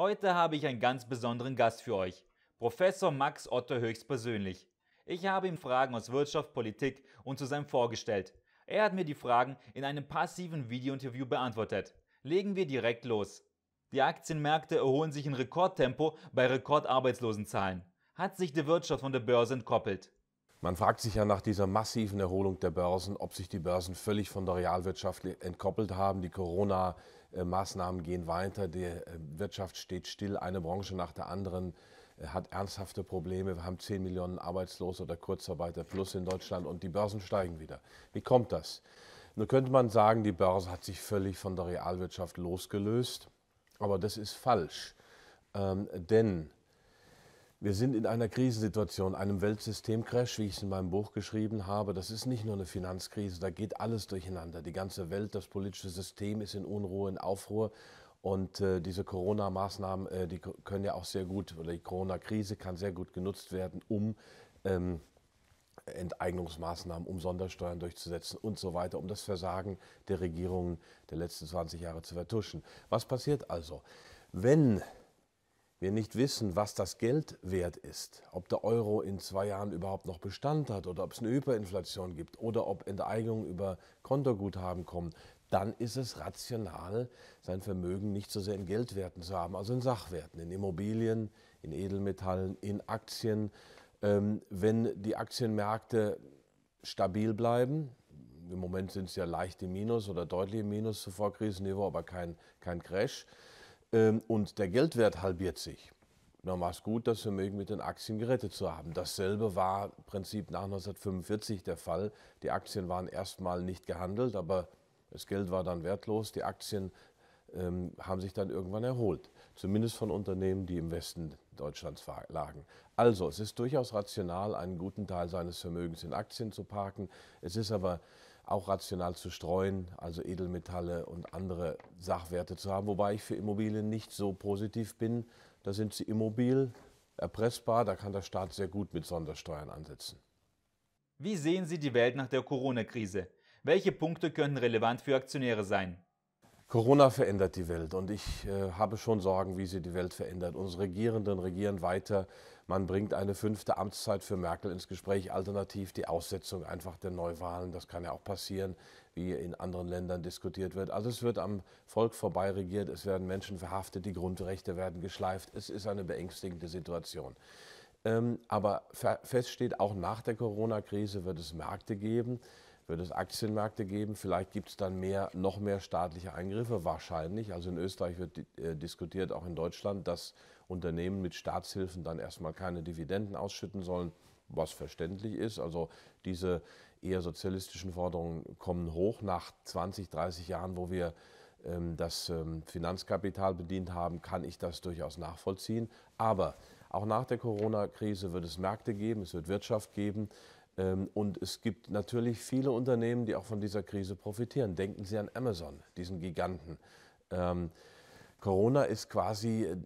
Heute habe ich einen ganz besonderen Gast für euch, Professor Max Otto höchstpersönlich. Ich habe ihm Fragen aus Wirtschaft, Politik und zu seinem vorgestellt. Er hat mir die Fragen in einem passiven Videointerview beantwortet. Legen wir direkt los. Die Aktienmärkte erholen sich in Rekordtempo bei Rekordarbeitslosenzahlen. Hat sich die Wirtschaft von der Börse entkoppelt? Man fragt sich ja nach dieser massiven Erholung der Börsen, ob sich die Börsen völlig von der Realwirtschaft entkoppelt haben. Die Corona- äh, Maßnahmen gehen weiter, die äh, Wirtschaft steht still, eine Branche nach der anderen äh, hat ernsthafte Probleme. Wir haben 10 Millionen Arbeitslose oder Kurzarbeiter plus in Deutschland und die Börsen steigen wieder. Wie kommt das? Nun könnte man sagen, die Börse hat sich völlig von der Realwirtschaft losgelöst, aber das ist falsch. Ähm, denn wir sind in einer Krisensituation, einem Weltsystemcrash, wie ich es in meinem Buch geschrieben habe. Das ist nicht nur eine Finanzkrise, da geht alles durcheinander. Die ganze Welt, das politische System ist in Unruhe, in Aufruhr. Und äh, diese Corona-Maßnahmen, äh, die können ja auch sehr gut, oder die Corona-Krise kann sehr gut genutzt werden, um ähm, Enteignungsmaßnahmen, um Sondersteuern durchzusetzen und so weiter, um das Versagen der Regierungen der letzten 20 Jahre zu vertuschen. Was passiert also? Wenn wir nicht wissen, was das Geld wert ist, ob der Euro in zwei Jahren überhaupt noch Bestand hat oder ob es eine Hyperinflation gibt oder ob Enteignungen über Kontoguthaben kommen, dann ist es rational, sein Vermögen nicht so sehr in Geldwerten zu haben, also in Sachwerten, in Immobilien, in Edelmetallen, in Aktien. Ähm, wenn die Aktienmärkte stabil bleiben, im Moment sind es ja leichte Minus oder deutliche Minus zu Vorkrisenniveau, aber kein, kein Crash, ähm, und der Geldwert halbiert sich. dann war es gut, das Vermögen mit den Aktien gerettet zu haben. Dasselbe war im Prinzip nach 1945 der Fall. Die Aktien waren erstmal nicht gehandelt, aber das Geld war dann wertlos. Die Aktien ähm, haben sich dann irgendwann erholt. Zumindest von Unternehmen, die im Westen Deutschlands lagen. Also, es ist durchaus rational, einen guten Teil seines Vermögens in Aktien zu parken. Es ist aber auch rational zu streuen, also Edelmetalle und andere Sachwerte zu haben. Wobei ich für Immobilien nicht so positiv bin. Da sind sie immobil, erpressbar, da kann der Staat sehr gut mit Sondersteuern ansetzen. Wie sehen Sie die Welt nach der Corona-Krise? Welche Punkte können relevant für Aktionäre sein? Corona verändert die Welt und ich äh, habe schon Sorgen, wie sie die Welt verändert. Unsere Regierenden regieren weiter man bringt eine fünfte Amtszeit für Merkel ins Gespräch, alternativ die Aussetzung einfach der Neuwahlen. Das kann ja auch passieren, wie in anderen Ländern diskutiert wird. Also es wird am Volk vorbei regiert, es werden Menschen verhaftet, die Grundrechte werden geschleift. Es ist eine beängstigende Situation. Ähm, aber fest steht, auch nach der Corona-Krise wird es Märkte geben wird es Aktienmärkte geben. Vielleicht gibt es dann mehr, noch mehr staatliche Eingriffe, wahrscheinlich. Also in Österreich wird äh, diskutiert, auch in Deutschland, dass Unternehmen mit Staatshilfen dann erstmal keine Dividenden ausschütten sollen, was verständlich ist. Also diese eher sozialistischen Forderungen kommen hoch nach 20, 30 Jahren, wo wir ähm, das ähm, Finanzkapital bedient haben, kann ich das durchaus nachvollziehen. Aber auch nach der Corona-Krise wird es Märkte geben, es wird Wirtschaft geben. Ähm, und es gibt natürlich viele Unternehmen, die auch von dieser Krise profitieren. Denken Sie an Amazon, diesen Giganten. Ähm, Corona ist quasi äh,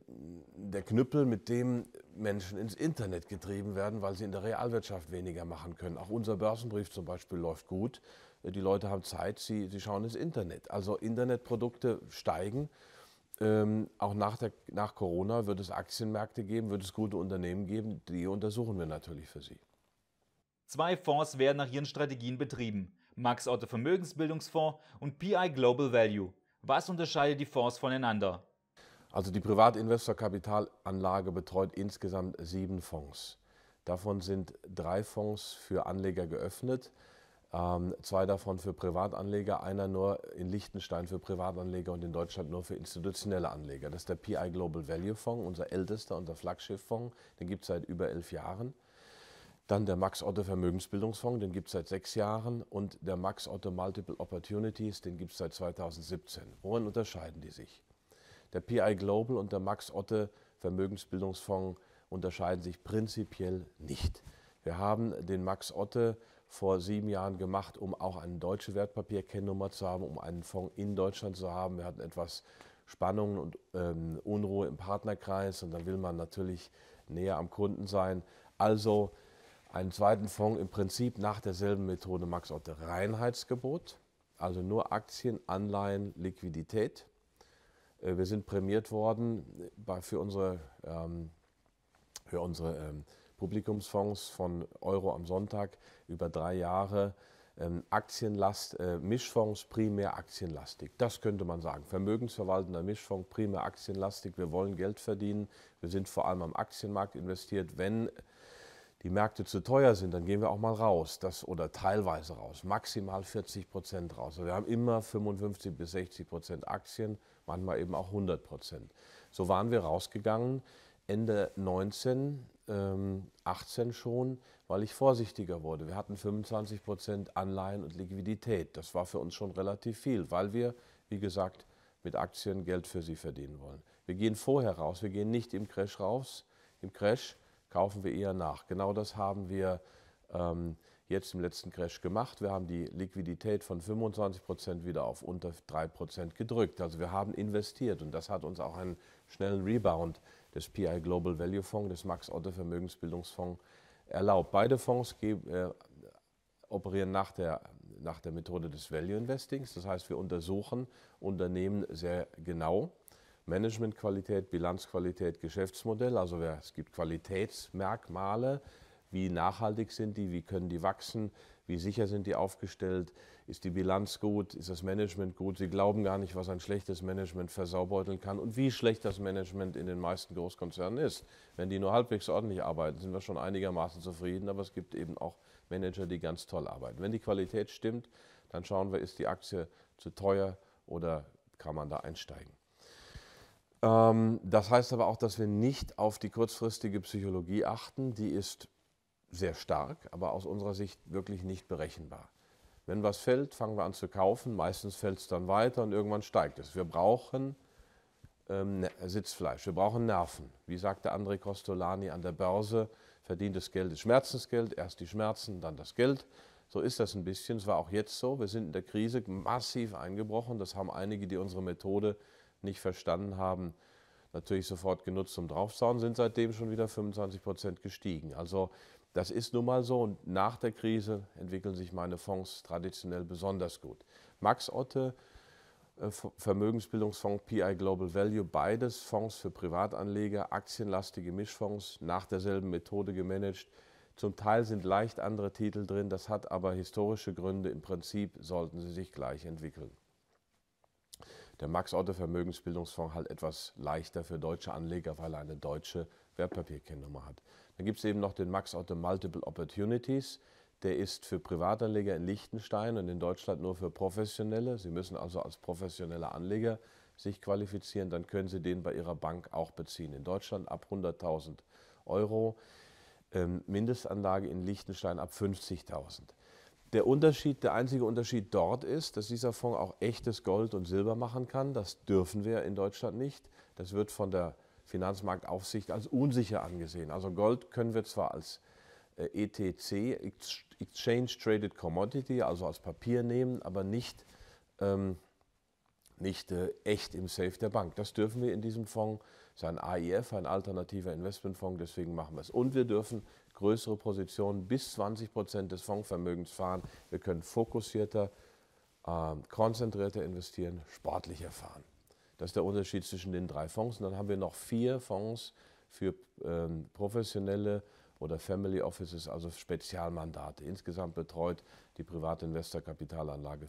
der Knüppel, mit dem Menschen ins Internet getrieben werden, weil sie in der Realwirtschaft weniger machen können. Auch unser Börsenbrief zum Beispiel läuft gut. Äh, die Leute haben Zeit, sie, sie schauen ins Internet. Also Internetprodukte steigen. Ähm, auch nach, der, nach Corona wird es Aktienmärkte geben, wird es gute Unternehmen geben. Die untersuchen wir natürlich für Sie. Zwei Fonds werden nach ihren Strategien betrieben, Max Otto Vermögensbildungsfonds und PI Global Value. Was unterscheidet die Fonds voneinander? Also die Privatinvestor Kapitalanlage betreut insgesamt sieben Fonds. Davon sind drei Fonds für Anleger geöffnet, ähm, zwei davon für Privatanleger, einer nur in Liechtenstein für Privatanleger und in Deutschland nur für institutionelle Anleger. Das ist der PI Global Value Fonds, unser ältester, unser Flaggschiff-Fonds. Den gibt es seit über elf Jahren. Dann der Max Otte Vermögensbildungsfonds, den gibt es seit sechs Jahren, und der Max Otte Multiple Opportunities, den gibt es seit 2017. Worin unterscheiden die sich? Der PI Global und der Max Otte Vermögensbildungsfonds unterscheiden sich prinzipiell nicht. Wir haben den Max Otte vor sieben Jahren gemacht, um auch eine deutsche Wertpapierkennnummer zu haben, um einen Fonds in Deutschland zu haben. Wir hatten etwas Spannungen und ähm, Unruhe im Partnerkreis und dann will man natürlich näher am Kunden sein. Also einen zweiten Fonds im Prinzip nach derselben Methode Max Otte Reinheitsgebot, also nur Aktien, Anleihen, Liquidität. Äh, wir sind prämiert worden für unsere, ähm, für unsere ähm, Publikumsfonds von Euro am Sonntag über drei Jahre. Ähm, Aktienlast, äh, Mischfonds primär aktienlastig. Das könnte man sagen. Vermögensverwaltender Mischfonds primär aktienlastig. Wir wollen Geld verdienen. Wir sind vor allem am Aktienmarkt investiert. Wenn die Märkte zu teuer sind, dann gehen wir auch mal raus, das oder teilweise raus, maximal 40 Prozent raus. Also wir haben immer 55 bis 60 Prozent Aktien, manchmal eben auch 100 Prozent. So waren wir rausgegangen Ende 19, ähm, 18 schon, weil ich vorsichtiger wurde. Wir hatten 25 Prozent Anleihen und Liquidität. Das war für uns schon relativ viel, weil wir, wie gesagt, mit Aktien Geld für sie verdienen wollen. Wir gehen vorher raus, wir gehen nicht im Crash raus, im Crash, kaufen wir eher nach. Genau das haben wir ähm, jetzt im letzten Crash gemacht. Wir haben die Liquidität von 25 Prozent wieder auf unter 3 Prozent gedrückt. Also wir haben investiert und das hat uns auch einen schnellen Rebound des PI Global Value Fonds, des Max Otte Vermögensbildungsfonds erlaubt. Beide Fonds geben, äh, operieren nach der, nach der Methode des Value Investings. Das heißt, wir untersuchen Unternehmen sehr genau Managementqualität, Bilanzqualität, Geschäftsmodell. Also es gibt Qualitätsmerkmale, wie nachhaltig sind die, wie können die wachsen, wie sicher sind die aufgestellt, ist die Bilanz gut, ist das Management gut. Sie glauben gar nicht, was ein schlechtes Management versaubeuteln kann und wie schlecht das Management in den meisten Großkonzernen ist. Wenn die nur halbwegs ordentlich arbeiten, sind wir schon einigermaßen zufrieden, aber es gibt eben auch Manager, die ganz toll arbeiten. Wenn die Qualität stimmt, dann schauen wir, ist die Aktie zu teuer oder kann man da einsteigen. Ähm, das heißt aber auch, dass wir nicht auf die kurzfristige Psychologie achten. Die ist sehr stark, aber aus unserer Sicht wirklich nicht berechenbar. Wenn was fällt, fangen wir an zu kaufen. Meistens fällt es dann weiter und irgendwann steigt es. Wir brauchen ähm, ne-, Sitzfleisch, wir brauchen Nerven. Wie sagte André Costolani an der Börse, verdientes Geld ist Schmerzensgeld, erst die Schmerzen, dann das Geld. So ist das ein bisschen. Es war auch jetzt so. Wir sind in der Krise massiv eingebrochen. Das haben einige, die unsere Methode äh, nicht verstanden haben, natürlich sofort genutzt zum Draufsauen, sind seitdem schon wieder 25 Prozent gestiegen. Also das ist nun mal so und nach der Krise entwickeln sich meine Fonds traditionell besonders gut. Max Otte, äh, Vermögensbildungsfonds PI Global Value, beides Fonds für Privatanleger, aktienlastige Mischfonds, nach derselben Methode gemanagt. Zum Teil sind leicht andere Titel drin, das hat aber historische Gründe. Im Prinzip sollten sie sich gleich entwickeln der Max-Otte-Vermögensbildungsfonds halt etwas leichter für deutsche Anleger, weil er eine deutsche Wertpapierkennnummer hat. Dann gibt es eben noch den Max-Otte Multiple Opportunities. Der ist für Privatanleger in Liechtenstein und in Deutschland nur für Professionelle. Sie müssen also als professionelle Anleger sich qualifizieren. Dann können Sie den bei Ihrer Bank auch beziehen. In Deutschland ab 100.000 Euro. Ähm, Mindestanlage in Liechtenstein ab 50.000. Der Unterschied, der einzige Unterschied dort ist, dass dieser Fonds auch echtes Gold und Silber machen kann. Das dürfen wir in Deutschland nicht. Das wird von der Finanzmarktaufsicht als unsicher angesehen. Also Gold können wir zwar als äh, ETC, Exchange Traded Commodity, also als Papier nehmen, aber nicht, ähm, nicht äh, echt im Safe der Bank. Das dürfen wir in diesem Fonds, sein AIF, ein alternativer Investmentfonds, deswegen machen wir es. Und wir dürfen größere Positionen bis 20 Prozent des Fondsvermögens fahren. Wir können fokussierter, äh, konzentrierter investieren, sportlicher fahren. Das ist der Unterschied zwischen den drei Fonds. Und dann haben wir noch vier Fonds für ähm, professionelle oder Family Offices, also Spezialmandate. Insgesamt betreut die Privatinvestor Kapitalanlage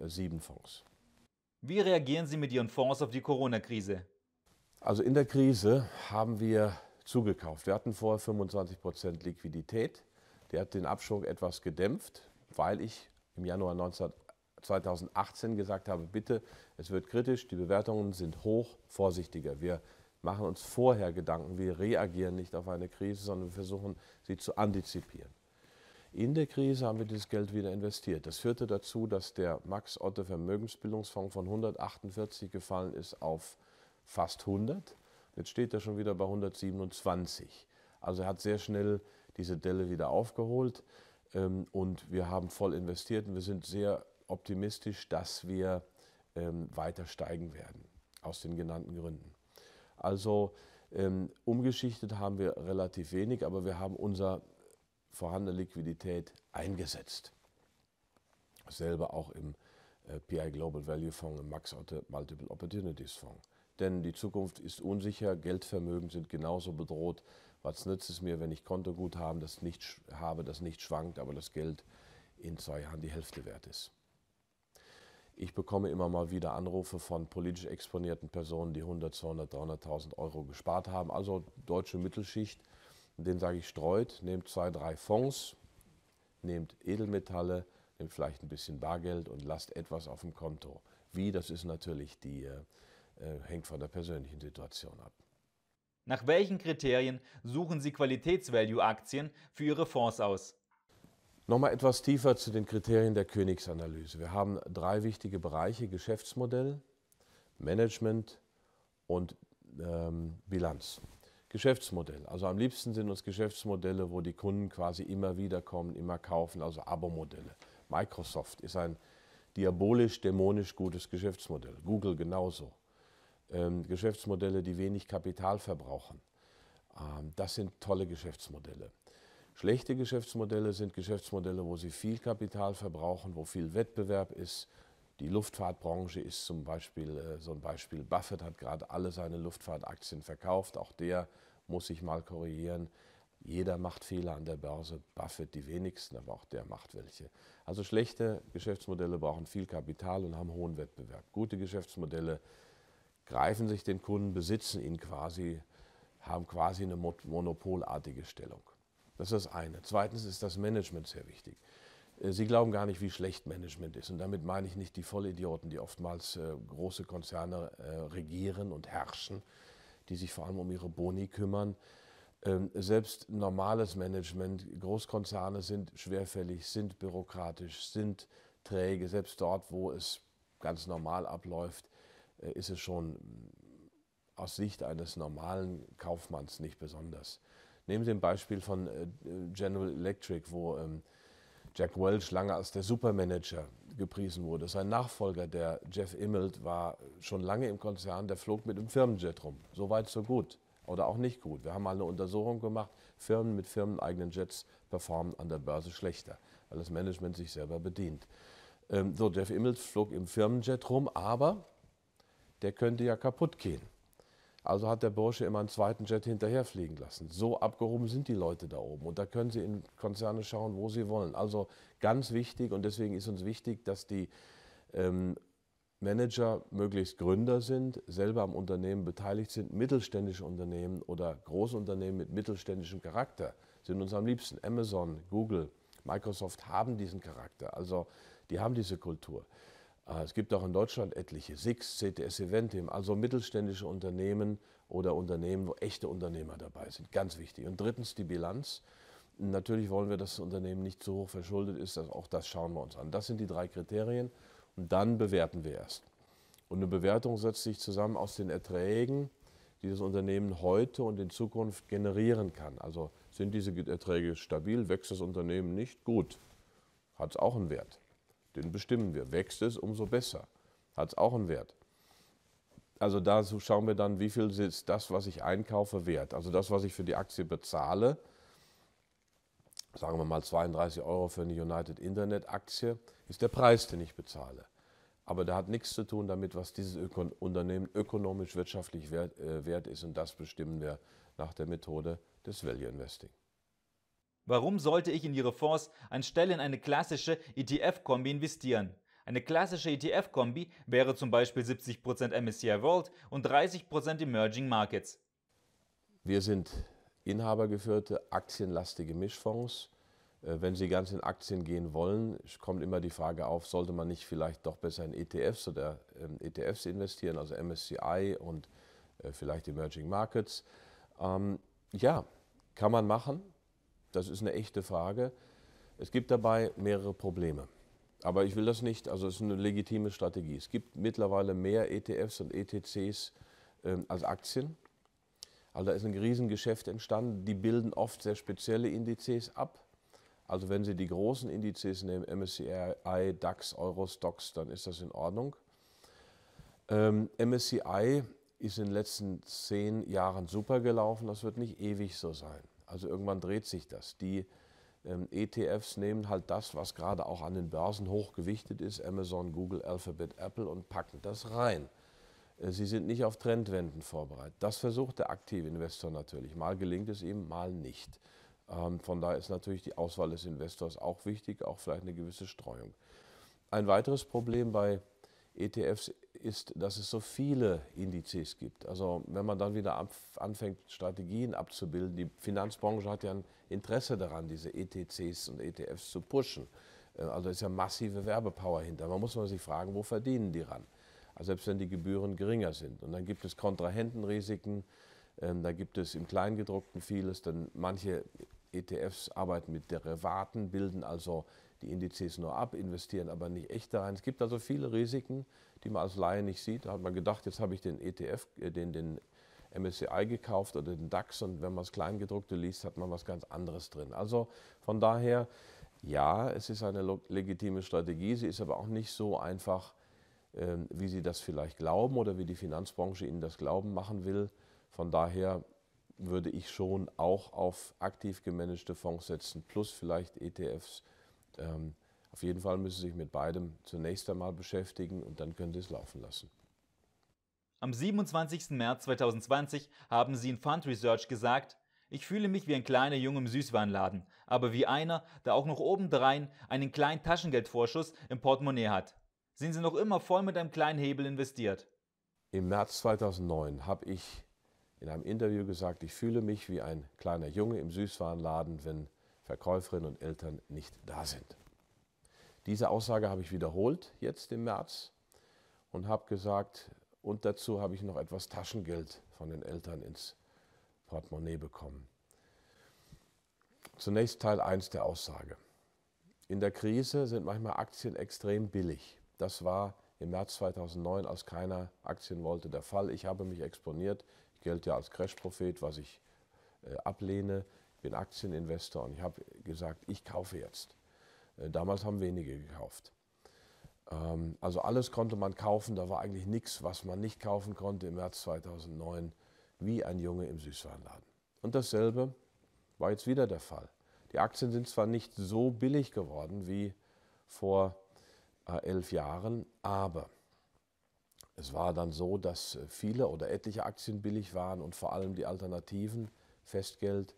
äh, sieben Fonds. Wie reagieren Sie mit Ihren Fonds auf die Corona-Krise? Also in der Krise haben wir zugekauft. Wir hatten vorher 25 Prozent Liquidität. Der hat den Abschwung etwas gedämpft, weil ich im Januar 19, 2018 gesagt habe, bitte, es wird kritisch, die Bewertungen sind hoch, vorsichtiger. Wir machen uns vorher Gedanken, wir reagieren nicht auf eine Krise, sondern wir versuchen, sie zu antizipieren. In der Krise haben wir dieses Geld wieder investiert. Das führte dazu, dass der Max Otte Vermögensbildungsfonds von 148 gefallen ist auf fast 100. Jetzt steht er schon wieder bei 127. Also er hat sehr schnell diese Delle wieder aufgeholt ähm, und wir haben voll investiert und wir sind sehr optimistisch, dass wir ähm, weiter steigen werden, aus den genannten Gründen. Also ähm, umgeschichtet haben wir relativ wenig, aber wir haben unsere vorhandene Liquidität eingesetzt. Selber auch im äh, PI Global Value Fonds, im Max Multiple Opportunities Fonds. Denn die Zukunft ist unsicher, Geldvermögen sind genauso bedroht. Was nützt es mir, wenn ich Kontoguthaben das nicht, habe, das nicht schwankt, aber das Geld in zwei Jahren die Hälfte wert ist? Ich bekomme immer mal wieder Anrufe von politisch exponierten Personen, die 100, 200, 300.000 Euro gespart haben, also deutsche Mittelschicht. Den sage ich streut, nehmt zwei, drei Fonds, nehmt Edelmetalle, nehmt vielleicht ein bisschen Bargeld und lasst etwas auf dem Konto. Wie, das ist natürlich die, äh, äh, hängt von der persönlichen Situation ab. Nach welchen Kriterien suchen Sie Qualitätsvalue-Aktien für Ihre Fonds aus? Nochmal etwas tiefer zu den Kriterien der Königsanalyse. Wir haben drei wichtige Bereiche, Geschäftsmodell, Management und ähm, Bilanz. Geschäftsmodell. Also am liebsten sind uns Geschäftsmodelle, wo die Kunden quasi immer wieder kommen, immer kaufen, also Abo-Modelle. Microsoft ist ein diabolisch-dämonisch gutes Geschäftsmodell. Google genauso. Ähm, Geschäftsmodelle, die wenig Kapital verbrauchen. Ähm, das sind tolle Geschäftsmodelle. Schlechte Geschäftsmodelle sind Geschäftsmodelle, wo sie viel Kapital verbrauchen, wo viel Wettbewerb ist. Die Luftfahrtbranche ist zum Beispiel äh, so ein Beispiel. Buffett hat gerade alle seine Luftfahrtaktien verkauft. Auch der muss sich mal korrigieren. Jeder macht Fehler an der Börse, Buffett die wenigsten, aber auch der macht welche. Also schlechte Geschäftsmodelle brauchen viel Kapital und haben hohen Wettbewerb. Gute Geschäftsmodelle greifen sich den Kunden, besitzen ihn quasi, haben quasi eine monopolartige Stellung. Das ist das eine. Zweitens ist das Management sehr wichtig. Äh, Sie glauben gar nicht, wie schlecht Management ist. Und damit meine ich nicht die Vollidioten, die oftmals äh, große Konzerne äh, regieren und herrschen, die sich vor allem um ihre Boni kümmern. Ähm, selbst normales Management, Großkonzerne sind schwerfällig, sind bürokratisch, sind träge, selbst dort, wo es ganz normal abläuft. Äh, ist es schon mm, aus Sicht eines normalen Kaufmanns nicht besonders. Nehmen Sie ein Beispiel von äh, General Electric, wo ähm, Jack Welch lange als der Supermanager gepriesen wurde. Sein Nachfolger, der Jeff Immelt, war schon lange im Konzern, der flog mit einem Firmenjet rum. So weit, so gut. Oder auch nicht gut. Wir haben mal eine Untersuchung gemacht, Firmen mit firmeneigenen Jets performen an der Börse schlechter, weil das Management sich selber bedient. Ähm, so, Jeff Immelt flog im Firmenjet rum, aber der könnte ja kaputt gehen. Also hat der Bursche immer einen zweiten Jet hinterherfliegen lassen. So abgehoben sind die Leute da oben. Und da können sie in Konzerne schauen, wo sie wollen. Also ganz wichtig und deswegen ist uns wichtig, dass die ähm, Manager möglichst Gründer sind, selber am Unternehmen beteiligt sind. Mittelständische Unternehmen oder Großunternehmen mit mittelständischem Charakter sind uns am liebsten. Amazon, Google, Microsoft haben diesen Charakter. Also die haben diese Kultur. Ah, es gibt auch in Deutschland etliche, SIX, CTS Eventim, also mittelständische Unternehmen oder Unternehmen, wo echte Unternehmer dabei sind. Ganz wichtig. Und drittens die Bilanz. Natürlich wollen wir, dass das Unternehmen nicht zu hoch verschuldet ist. Also auch das schauen wir uns an. Das sind die drei Kriterien. Und dann bewerten wir erst. Und eine Bewertung setzt sich zusammen aus den Erträgen, die das Unternehmen heute und in Zukunft generieren kann. Also sind diese Erträge stabil, wächst das Unternehmen nicht? Gut, hat es auch einen Wert. Den bestimmen wir. Wächst es, umso besser. Hat es auch einen Wert. Also dazu schauen wir dann, wie viel ist das, was ich einkaufe, wert. Also das, was ich für die Aktie bezahle, sagen wir mal 32 Euro für eine United Internet Aktie, ist der Preis, den ich bezahle. Aber da hat nichts zu tun damit, was dieses Ökon Unternehmen ökonomisch, wirtschaftlich wert, äh, wert ist. Und das bestimmen wir nach der Methode des Value Investing. Warum sollte ich in ihre Fonds anstelle in eine klassische ETF-Kombi investieren? Eine klassische ETF-Kombi wäre zum Beispiel 70% MSCI World und 30% Emerging Markets. Wir sind inhabergeführte, aktienlastige Mischfonds. Äh, wenn Sie ganz in Aktien gehen wollen, kommt immer die Frage auf, sollte man nicht vielleicht doch besser in ETFs oder ähm, ETFs investieren, also MSCI und äh, vielleicht Emerging Markets. Ähm, ja, kann man machen. Das ist eine echte Frage. Es gibt dabei mehrere Probleme. Aber ich will das nicht, also es ist eine legitime Strategie. Es gibt mittlerweile mehr ETFs und ETCs äh, als Aktien. Also da ist ein Riesengeschäft entstanden. Die bilden oft sehr spezielle Indizes ab. Also wenn Sie die großen Indizes nehmen, MSCI, DAX, Eurostox, dann ist das in Ordnung. Ähm, MSCI ist in den letzten zehn Jahren super gelaufen. Das wird nicht ewig so sein. Also irgendwann dreht sich das. Die ähm, ETFs nehmen halt das, was gerade auch an den Börsen hochgewichtet ist, Amazon, Google, Alphabet, Apple und packen das rein. Äh, sie sind nicht auf Trendwenden vorbereitet. Das versucht der aktive Investor natürlich. Mal gelingt es ihm, mal nicht. Ähm, von daher ist natürlich die Auswahl des Investors auch wichtig, auch vielleicht eine gewisse Streuung. Ein weiteres Problem bei ETFs ist, dass es so viele Indizes gibt. Also wenn man dann wieder anfängt, Strategien abzubilden, die Finanzbranche hat ja ein Interesse daran, diese ETCs und ETFs zu pushen. Äh, also ist ja massive Werbepower hinter. Man muss man sich fragen, wo verdienen die ran? Also selbst wenn die Gebühren geringer sind. Und dann gibt es Kontrahentenrisiken, ähm, da gibt es im Kleingedruckten vieles, denn manche ETFs arbeiten mit Derivaten, bilden also die Indizes nur ab, investieren aber nicht echt da rein. Es gibt also viele Risiken, die man als Laie nicht sieht. Da hat man gedacht, jetzt habe ich den ETF, äh, den, den MSCI gekauft oder den DAX und wenn man es Kleingedruckte liest, hat man was ganz anderes drin. Also von daher, ja, es ist eine legitime Strategie, sie ist aber auch nicht so einfach, ähm, wie Sie das vielleicht glauben oder wie die Finanzbranche Ihnen das glauben machen will. Von daher würde ich schon auch auf aktiv gemanagte Fonds setzen, plus vielleicht ETFs ähm, auf jeden Fall müssen Sie sich mit beidem zunächst einmal beschäftigen und dann können Sie es laufen lassen. Am 27. März 2020 haben Sie in Fund Research gesagt, ich fühle mich wie ein kleiner Junge im Süßwarenladen, aber wie einer, der auch noch obendrein einen kleinen Taschengeldvorschuss im Portemonnaie hat. Sind Sie noch immer voll mit einem kleinen Hebel investiert? Im März 2009 habe ich in einem Interview gesagt, ich fühle mich wie ein kleiner Junge im Süßwarenladen, wenn Verkäuferinnen und Eltern nicht da sind. Diese Aussage habe ich wiederholt jetzt im März und habe gesagt, und dazu habe ich noch etwas Taschengeld von den Eltern ins Portemonnaie bekommen. Zunächst Teil 1 der Aussage. In der Krise sind manchmal Aktien extrem billig. Das war im März 2009 aus keiner Aktien wollte der Fall. Ich habe mich exponiert. Ich gelte ja als Crash-Prophet, was ich äh, ablehne bin Aktieninvestor und ich habe gesagt, ich kaufe jetzt. Äh, damals haben wenige gekauft. Ähm, also alles konnte man kaufen, da war eigentlich nichts, was man nicht kaufen konnte im März 2009, wie ein Junge im Süßwarenladen. Und dasselbe war jetzt wieder der Fall. Die Aktien sind zwar nicht so billig geworden wie vor äh, elf Jahren, aber es war dann so, dass äh, viele oder etliche Aktien billig waren und vor allem die Alternativen, Festgeld,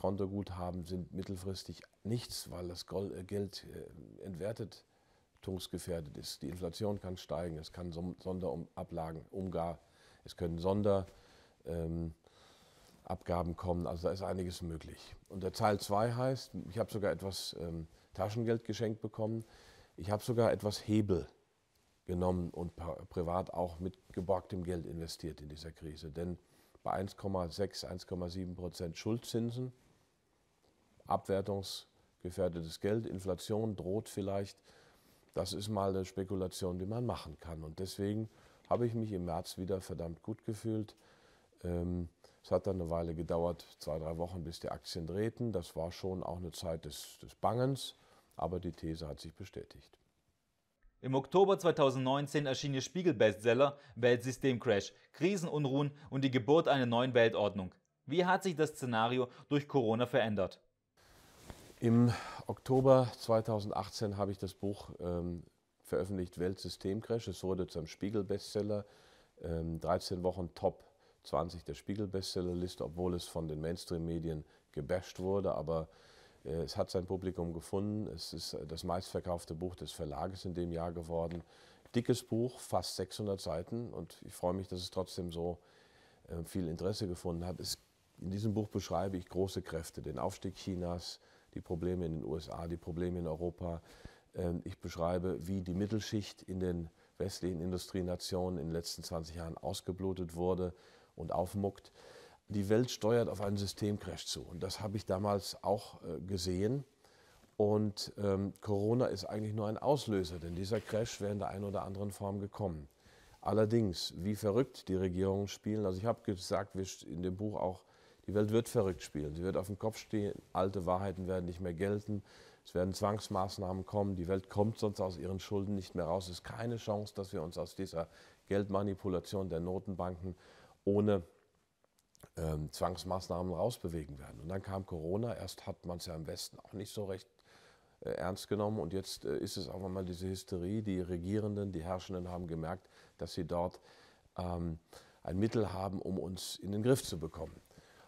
Kontoguthaben sind mittelfristig nichts, weil das äh, Geld äh, entwertetungsgefährdet ist. Die Inflation kann steigen, es kann Sonderablagen, Umgar, es können Sonderabgaben ähm, kommen, also da ist einiges möglich. Und der Teil 2 heißt, ich habe sogar etwas ähm, Taschengeld geschenkt bekommen, ich habe sogar etwas Hebel genommen und privat auch mit geborgtem Geld investiert in dieser Krise. Denn bei 1,6, 1,7 Prozent Schuldzinsen abwertungsgefährdetes Geld, Inflation droht vielleicht. Das ist mal eine Spekulation, die man machen kann. Und deswegen habe ich mich im März wieder verdammt gut gefühlt. Ähm, es hat dann eine Weile gedauert, zwei, drei Wochen, bis die Aktien drehten. Das war schon auch eine Zeit des, des Bangens, aber die These hat sich bestätigt. Im Oktober 2019 erschien ihr Spiegel-Bestseller Weltsystemcrash, Krisenunruhen und die Geburt einer neuen Weltordnung. Wie hat sich das Szenario durch Corona verändert? Im Oktober 2018 habe ich das Buch ähm, veröffentlicht, Weltsystemcrash. Es wurde zum Spiegel-Bestseller, ähm, 13 Wochen Top 20 der Spiegel-Bestsellerliste, obwohl es von den Mainstream-Medien gebasht wurde. Aber äh, es hat sein Publikum gefunden. Es ist äh, das meistverkaufte Buch des Verlages in dem Jahr geworden. Dickes Buch, fast 600 Seiten. Und ich freue mich, dass es trotzdem so äh, viel Interesse gefunden hat. Es, in diesem Buch beschreibe ich große Kräfte, den Aufstieg Chinas, die Probleme in den USA, die Probleme in Europa. Ähm, ich beschreibe, wie die Mittelschicht in den westlichen Industrienationen in den letzten 20 Jahren ausgeblutet wurde und aufmuckt. Die Welt steuert auf einen Systemcrash zu. Und das habe ich damals auch äh, gesehen. Und ähm, Corona ist eigentlich nur ein Auslöser, denn dieser Crash wäre in der einen oder anderen Form gekommen. Allerdings, wie verrückt die Regierungen spielen. Also ich habe gesagt, wie in dem Buch auch, die Welt wird verrückt spielen, sie wird auf dem Kopf stehen, alte Wahrheiten werden nicht mehr gelten, es werden Zwangsmaßnahmen kommen, die Welt kommt sonst aus ihren Schulden nicht mehr raus. Es ist keine Chance, dass wir uns aus dieser Geldmanipulation der Notenbanken ohne ähm, Zwangsmaßnahmen rausbewegen werden. Und dann kam Corona, erst hat man es ja im Westen auch nicht so recht äh, ernst genommen und jetzt äh, ist es auch einmal diese Hysterie, die Regierenden, die Herrschenden haben gemerkt, dass sie dort ähm, ein Mittel haben, um uns in den Griff zu bekommen.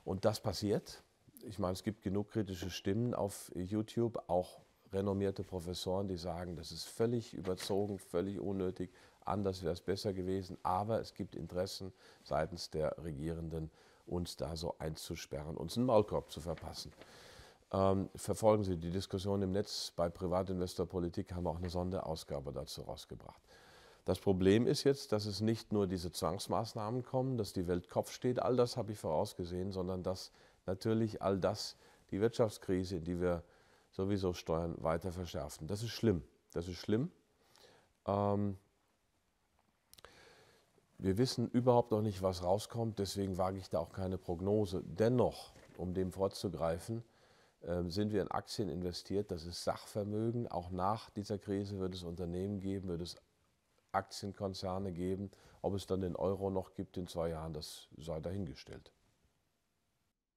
Und das passiert. Ich meine, es gibt genug kritische Stimmen auf YouTube, auch renommierte Professoren, die sagen, das ist völlig überzogen, völlig unnötig, anders wäre es besser gewesen. Aber es gibt Interessen seitens der Regierenden, uns da so einzusperren, uns einen Maulkorb zu verpassen. Ähm, verfolgen Sie die Diskussion im Netz. Bei Privatinvestorpolitik, haben wir auch eine Sonderausgabe dazu rausgebracht. Das Problem ist jetzt, dass es nicht nur diese Zwangsmaßnahmen kommen, dass die Welt Kopf steht, all das habe ich vorausgesehen, sondern dass natürlich all das die Wirtschaftskrise, die wir sowieso steuern, weiter verschärfen. Das ist schlimm. Das ist schlimm. Ähm, wir wissen überhaupt noch nicht, was rauskommt, deswegen wage ich da auch keine Prognose. Dennoch, um dem vorzugreifen, ähm, sind wir in Aktien investiert, das ist Sachvermögen. Auch nach dieser Krise wird es Unternehmen geben, wird es Aktienkonzerne geben. Ob es dann den Euro noch gibt in zwei Jahren, das sei dahingestellt.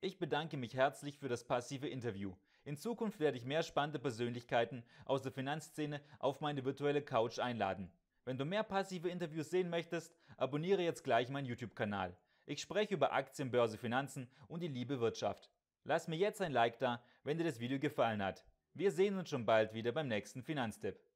Ich bedanke mich herzlich für das passive Interview. In Zukunft werde ich mehr spannende Persönlichkeiten aus der Finanzszene auf meine virtuelle Couch einladen. Wenn du mehr passive Interviews sehen möchtest, abonniere jetzt gleich meinen YouTube-Kanal. Ich spreche über Aktien, Börse, Finanzen und die liebe Wirtschaft. Lass mir jetzt ein Like da, wenn dir das Video gefallen hat. Wir sehen uns schon bald wieder beim nächsten Finanztipp.